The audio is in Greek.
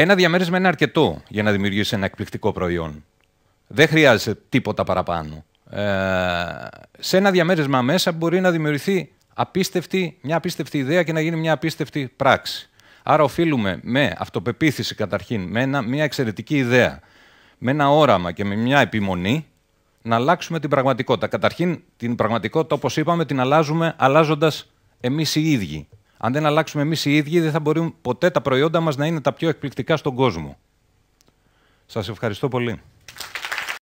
Ένα διαμέρισμα είναι αρκετό για να δημιουργήσει ένα εκπληκτικό προϊόν. Δεν χρειάζεται τίποτα παραπάνω. Ε, σε ένα διαμέρισμα μέσα μπορεί να δημιουργηθεί απίστευτη, μια απίστευτη ιδέα και να γίνει μια απίστευτη πράξη. Άρα οφείλουμε με αυτοπεποίθηση καταρχήν, με μια εξαιρετική ιδέα, με ένα όραμα και με μια επιμονή να αλλάξουμε την πραγματικότητα. Καταρχήν την πραγματικότητα, όπως είπαμε, την αλλάζουμε αλλάζοντας εμείς οι ίδιοι αν δεν αλλάξουμε εμείς οι ίδιοι, δεν θα μπορούν ποτέ τα προϊόντα μας να είναι τα πιο εκπληκτικά στον κόσμο. Σας ευχαριστώ πολύ.